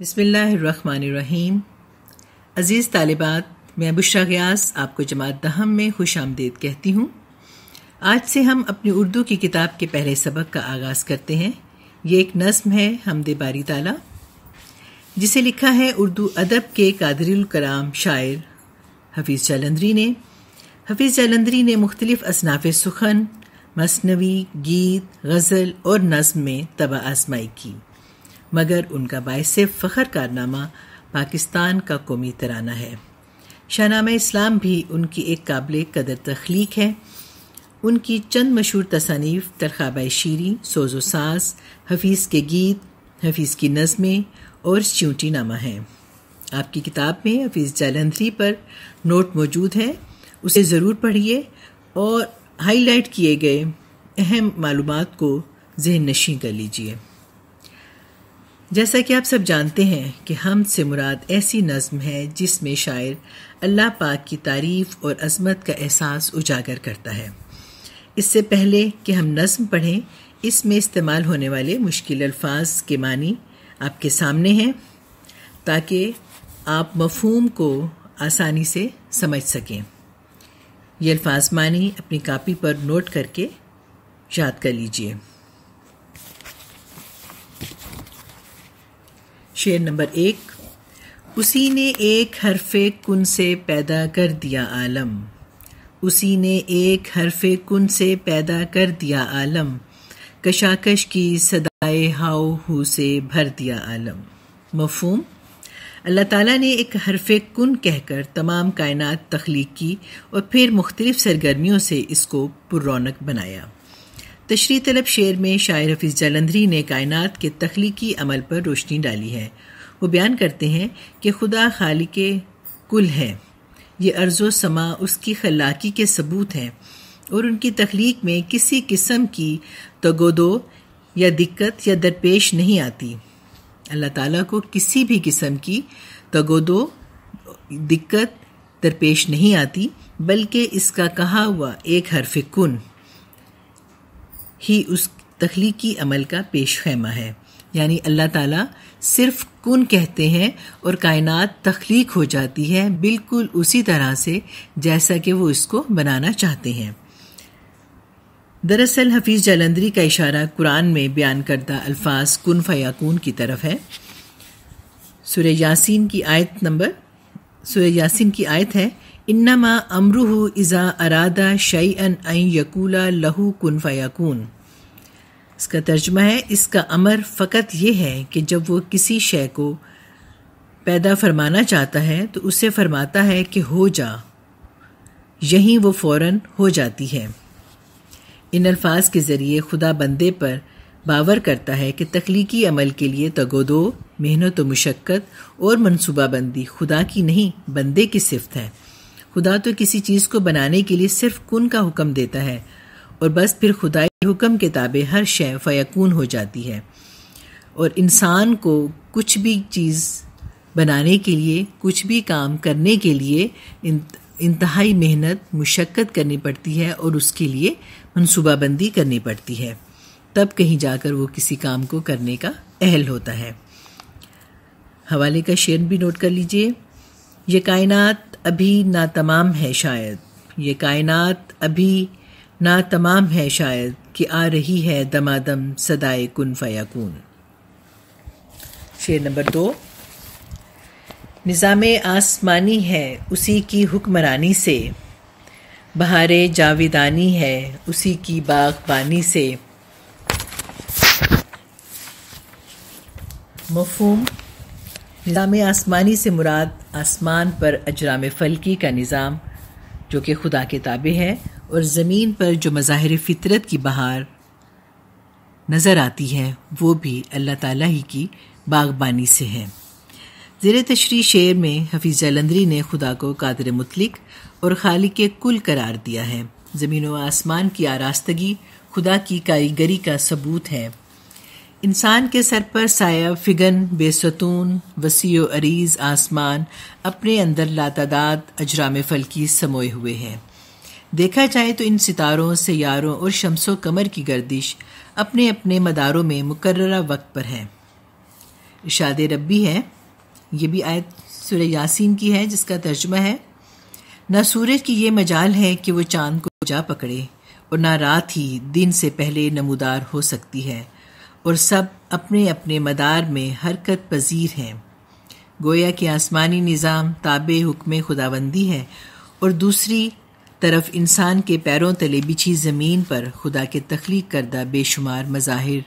बसमीम अज़ीज़ तालिबात मैं बुशरा गयास आपको जमात दहम में खुश आमदेद कहती हूँ आज से हम अपनी उर्दू की किताब के पहले सबक का आगाज़ करते हैं ये एक नज्म है हमदे बारी ताला जिसे लिखा है उर्दू अदब के कादरुल कराम शायर हफीज़ जालंदरी ने हफीज़ जालंदरी ने मुख्तलिफ़ असनाफ सुखन मसनवी गीत गज़ल और नज्म में तबा आजमाई की मगर उनका बायस फ़खर कारनामा पाकिस्तान का कौमी तराना है शाहनामा इस्लाम भी उनकी एक काबिल कदर तख्लीक है उनकी चंद मशहूर तसानीफ तरखाबा शीरी सोजो सास हफीज़ के गीत हफीज़ की नज़में और च्यूटी नामा हैं आपकी किताब में हफीज़ जालंधरी पर नोट मौजूद है उसे ज़रूर पढ़िए और हाईलाइट किए गए अहम मालूम को जहन नशी कर लीजिए जैसा कि आप सब जानते हैं कि हम से मुराद ऐसी नज़म है जिसमें शायर अल्लाह पाक की तारीफ़ और अजमत का एहसास उजागर करता है इससे पहले कि हम नज्म पढ़ें इसमें इस्तेमाल होने वाले मुश्किल अल्फाज के मानी आपके सामने हैं ताकि आप मफहम को आसानी से समझ सकें ये अल्फाज मानी अपनी कापी पर नोट करके याद कर लीजिए शेर नंबर एक उसी ने एक हरफे कुन से पैदा कर दिया आलम उसी ने एक हरफे कुन से पैदा कर दिया आलम कशाकश की सदाए हाउ हु से भर दिया आलम मफहम अल्लाह ताला ने एक हरफ कुन कहकर तमाम कायनात तख्लीक की और फिर मुख्तलिफ़ सरगर्मियों से इसको पुरौनक बनाया तशरी तलब शेर में शायर हफीज़ जालंधरी ने कायनात के तख्लीकी अमल पर रोशनी डाली है वो बयान करते हैं कि खुदा खालिक कुल है ये अर्ज़ो समा उसकी खलाकी के सबूत हैं और उनकी तख्लीक में किसी किस्म की तगोदो या दिक्कत या दरपेश नहीं आती अल्लाह ताला को किसी भी किस्म की तगोदो दिक्कत दरपेश नहीं आती बल्कि इसका कहा हुआ एक हरफ कन ही उस तख्लीकी अमल का पेश खैमा है यानी अल्लाह ताला सिर्फ कुन कहते हैं और कायनात तख्लीक हो जाती है बिल्कुल उसी तरह से जैसा कि वो इसको बनाना चाहते हैं दरअसल हफीज़ जलंदरी का इशारा कुरान में बयान करदा अल्फाज कन फ़याकून की तरफ है सुर यासीन की आयत नंबर सुर यासीन की आयत है इन्नमा अमरुहु इज़ा अरादा शई अन यकूला लहू कन फ़याकून इसका तर्जमा है इसका अमर फ़कत यह है कि जब वो किसी शय को पैदा फरमाना चाहता है तो उसे फरमाता है कि हो जा यहीं वो फ़ौर हो जाती है इन अल्फाज के ज़रिए खुदा बंदे पर बावर करता है कि तख्लीकी अमल के लिए तगोदो मेहनत व मशक्क़त और बंदी खुदा की नहीं बंदे की सिफत है खुदा तो किसी चीज़ को बनाने के लिए सिर्फ कुन का हुक्म देता है और बस फिर खुदाई हुक्म के ताबे हर शय फ़यकून हो जाती है और इंसान को कुछ भी चीज़ बनाने के लिए कुछ भी काम करने के लिए इंतहाई मेहनत मुशक्क़त करनी पड़ती है और उसके लिए मनसूबाबंदी करनी पड़ती है तब कहीं जाकर वो किसी काम को करने का अहल होता है हवाले का शेयर भी नोट कर लीजिए ये कायनात अभी ना तमाम है शायद ये कायनात अभी ना तमाम है शायद कि आ रही है दमादम सदाए कन फ़याकून शेर नंबर दो निज़ाम आसमानी है उसी की हुक्मरानी से बहार जाविदानी है उसी की बागबानी से मफहम निज़ाम आसमानी से मुराद आसमान पर अजराम फलकी का निज़ाम जो कि खुदा के ताबे है और ज़मीन पर जो मज़ाहिर फितरत की बहार नज़र आती है वो भी अल्लाह ताला ही की बागबानी से है ज़ेर तशरी शेर में हफीज़ जलंदरी ने खुदा को कादर मुतलिक और खाली के कुल करार दिया है ज़मीन व आसमान की आरास्तगी खुदा की कारीगरी का सबूत है इंसान के सर पर साया फिगन बेसतून वसी अरीज आसमान अपने अंदर लातादाद अजराम फलकी समोए हुए हैं देखा जाए तो इन सितारों सयारों और शमसो कमर की गर्दिश अपने अपने मदारों में मुकर्रा वक्त पर है इशाद रबी है ये भी आयत सुर यासीन की है जिसका तर्जमा है ना सूरज की ये मजाल है कि वो चांद को जा पकड़े और ना रात ही दिन से पहले नमूदार हो सकती है और सब अपने अपने मदार में हरकत पजीर हैं गोया के आसमानी निज़ाम ताब हुक्म खुदाबंदी है और दूसरी तरफ इंसान के पैरों तले बिछी ज़मीन पर खुदा के तख्लीक करदा बेशुमार मज़ाहिर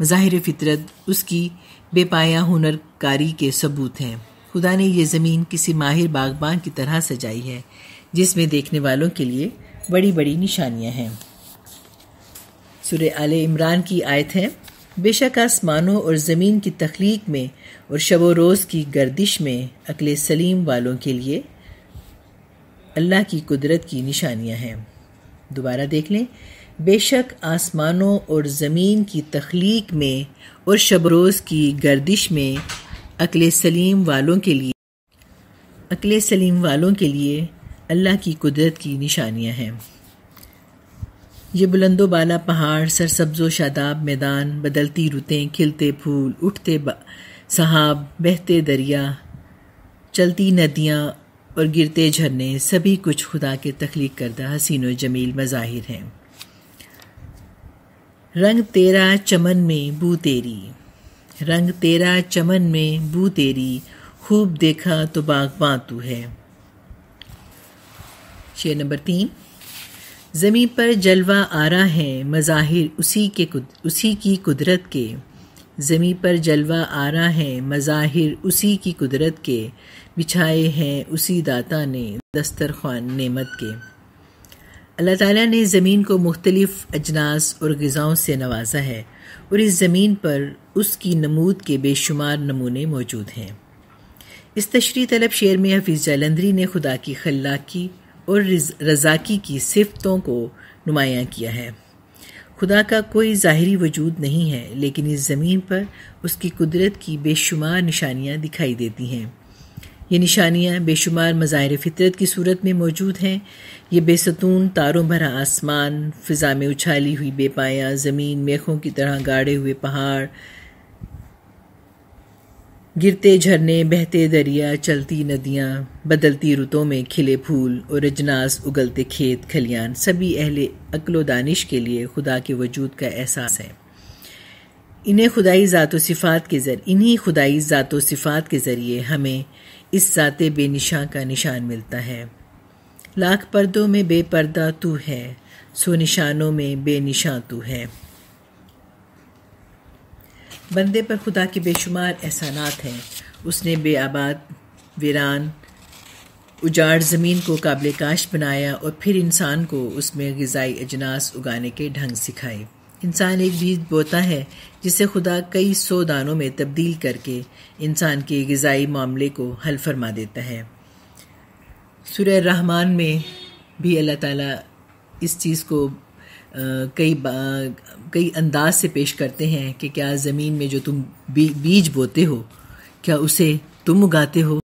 मज़ाहिर फितरत उसकी बेपाया हुनरकारी के सबूत हैं खुदा ने यह ज़मीन किसी माहिर बागबान की तरह सजाई है जिसमें देखने वालों के लिए बड़ी बड़ी निशानियाँ हैं सुर आल इमरान की आयत है बेशक आसमानों और ज़मीन की तख्लीक में और शब रोज़ की गर्दिश में अकल सलीम वालों के लिए अल्लाह की कुदरत की निशानियां हैं दोबारा देख लें बेशक आसमानों और ज़मीन की तख्लीक में और शब रोज़ की गर्दिश में अकल सलीम वालों के लिए अकले सलीम वालों के लिए अल्लाह की कुदरत की निशानियां हैं ये बुलंदो बाला पहाड़ सरसब्जो शादाब मैदान बदलती रुतें खिलते फूल उठते सहाब बहते दरिया चलती नदियाँ और गिरते झरने सभी कुछ खुदा के तख्लीक करदा हसीन जमील मज़ाहिर हैं रंग तेरा चमन में बू तेरी रंग तेरा चमन में बू तेरी खूब देखा तो बागबां तू है शेर नंबर तीन ज़मीं पर जलवा आ रहा है मज़ाहिर उसी के उसी की कुदरत के ज़मीं पर जलवा आ रहा है मज़ाहिर उसी की कुदरत के बिछाए हैं उसी दाता ने दस्तर दस्तरखान नेमत के अल्लाह ताली ने ज़मीन को मुख्तलिफ़ अजनास और गज़ाओं से नवाजा है और इस ज़मीन पर उसकी नमूद के बेशुमार नमूने मौजूद हैं इस तशरी तलब शेर में हफीज़ जालंधरी ने खुदा की की और रज़ाकी की सिफतों को नुमायाँ किया है खुदा का कोई ज़ाहरी वजूद नहीं है लेकिन इस ज़मीन पर उसकी कुदरत की बेशुमार निशानियाँ दिखाई देती हैं ये निशानियाँ बेशुमार मज़ाहिर फितरत की सूरत में मौजूद हैं ये बेसतून तारों भरा आसमान फ़िज़ा में उछाली हुई बेपाया ज़मीन मेखों की तरह गाड़े हुए पहाड़ गिरते झरने बहते दरिया चलती नदियाँ बदलती रुतों में खिले फूल और अजनास उगलते खेत खलियान सभी अहले अकलो दानिश के लिए खुदा के वजूद का एहसास है इन्हें खुदाई ज़ात सिफ़ात के जर इन्हीं खुदाई ज़ात सिफ़ात के ज़रिए हमें इस ज़ात बेनिशा का निशान मिलता है लाख पर्दों में बेपर्दा तू है सो निशानों में बेनिशा तू है बंदे पर खुदा के बेशुमार एहसानात हैं उसने बे आबाद वीरान उजाड़ ज़मीन को काबिल काश बनाया और फिर इंसान को उसमें गज़ाई अजनास उगाने के ढंग सिखाए इंसान एक बीज बोता है जिसे खुदा कई सौ दानों में तब्दील करके इंसान के गज़ाई मामले को हल फरमा देता है सुरह रहमान में भी अल्लाह ताला इस चीज़ को कई कई अंदाज से पेश करते हैं कि क्या ज़मीन में जो तुम बीज बोते हो क्या उसे तुम उगाते हो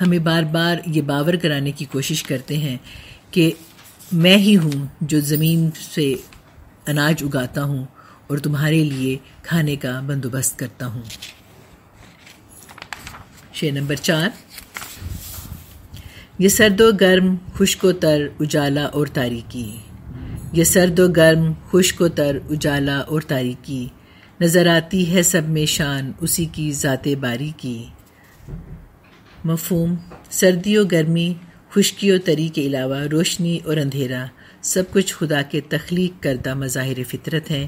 हमें बार बार ये बावर कराने की कोशिश करते हैं कि मैं ही हूँ जो ज़मीन से अनाज उगाता हूँ और तुम्हारे लिए खाने का बंदोबस्त करता हूँ शेर नंबर चार ये सर्द गर्म खुश्को तर उजाला और तारीकी ये सर्द व गर्म खुश्क व तर उजाला और तारीकी नज़र आती है सब में शान उसी की ज़ात बारी की मफहम सर्दी और गर्मी खुश्की और तरी के अलावा रोशनी और अंधेरा सब कुछ खुदा के तख्लीक करदा मज़ाहिर फितरत हैं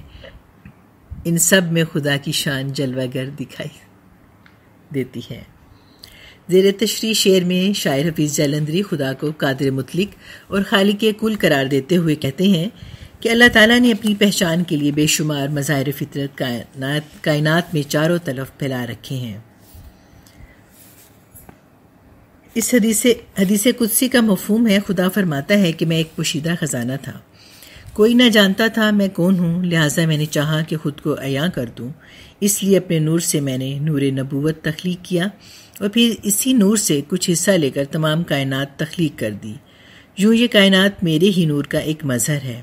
इन सब में खुदा की शान जलवागर दिखाई देती है जेर तशरी शेर में शायर हफीज़ जलंदरी खुदा को कादिर मुतलिक और खालिक कुल करार देते हुए कहते हैं कि अल्लाह ताला ने अपनी पहचान के लिए बेशुमार मज़ाहिर फितरत कायनात में चारों तरफ फैला रखे हैं इस हदीस हदीस कुदसी का मफहम है खुदा फरमाता है कि मैं एक पोशीदा ख़जाना था कोई ना जानता था मैं कौन हूँ लिहाजा मैंने चाहा कि ख़ुद को अया कर दूँ इसलिए अपने नूर से मैंने नूर नबूवत तख्लीक किया और फिर इसी नूर से कुछ हिस्सा लेकर तमाम कायनात तख्लीक कर दी यूँ ये कायनात मेरे ही नूर का एक मज़हर है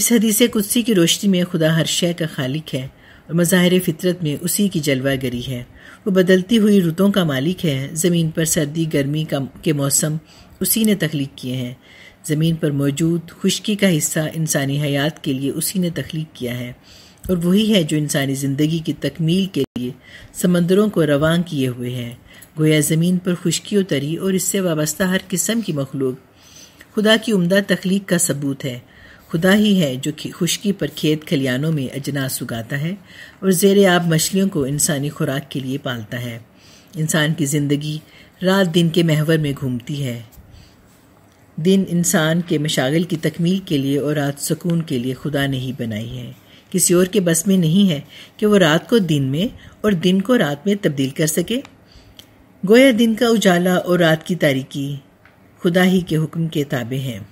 इस हदीस कुदसी की रोशनी में खुदा हर शय का खालिक है और मज़ाहिर फितरत में उसी की जलवा गरी है वो बदलती हुई रुतों का मालिक है ज़मीन पर सर्दी गर्मी का के मौसम उसी ने तख्लीक किए हैं ज़मीन पर मौजूद खुशकी का हिस्सा इंसानी हयात के लिए उसी ने तख्लीक किया है और वही है जो इंसानी ज़िंदगी की तकमील के लिए समंदरों को रवान किए हुए है गोया ज़मीन पर खुश्की तरी और इससे वाबस्ता हर किस्म की मखलूक खुदा की उमदा तख्लीक का सबूत है खुदा ही है जो खुशकी पर खेत खलियानों में अजनास उगाता है और जेर आब मछलियों को इंसानी खुराक के लिए पालता है इंसान की ज़िंदगी रात दिन के महवर में घूमती है दिन इंसान के मशागल की तकमील के लिए और रात सुकून के लिए खुदा ने ही बनाई है किसी और के बस में नहीं है कि वो रात को दिन में और दिन को रात में तब्दील कर सके गोया दिन का उजाला और रात की तारीकी खुदा ही के हुक्म के ताबे हैं